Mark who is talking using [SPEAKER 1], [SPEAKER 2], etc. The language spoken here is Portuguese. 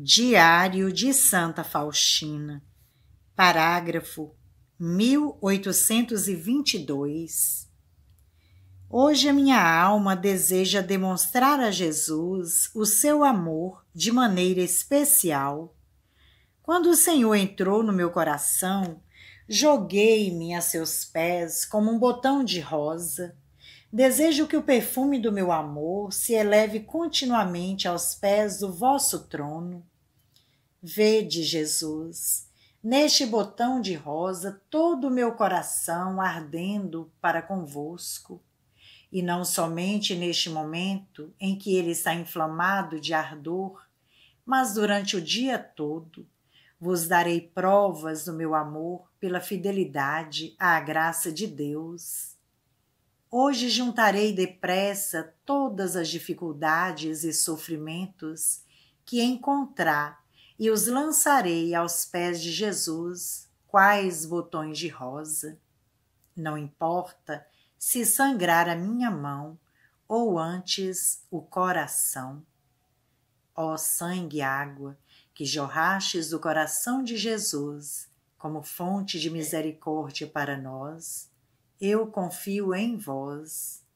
[SPEAKER 1] Diário de Santa Faustina, parágrafo 1822. Hoje a minha alma deseja demonstrar a Jesus o seu amor de maneira especial. Quando o Senhor entrou no meu coração, joguei-me a seus pés como um botão de rosa Desejo que o perfume do meu amor se eleve continuamente aos pés do vosso trono. Vede, Jesus, neste botão de rosa todo o meu coração ardendo para convosco. E não somente neste momento em que ele está inflamado de ardor, mas durante o dia todo vos darei provas do meu amor pela fidelidade à graça de Deus. Hoje juntarei depressa todas as dificuldades e sofrimentos que encontrar e os lançarei aos pés de Jesus, quais botões de rosa. Não importa se sangrar a minha mão ou antes o coração. Ó sangue e água, que jorrastes do coração de Jesus como fonte de misericórdia para nós, eu confio em vós.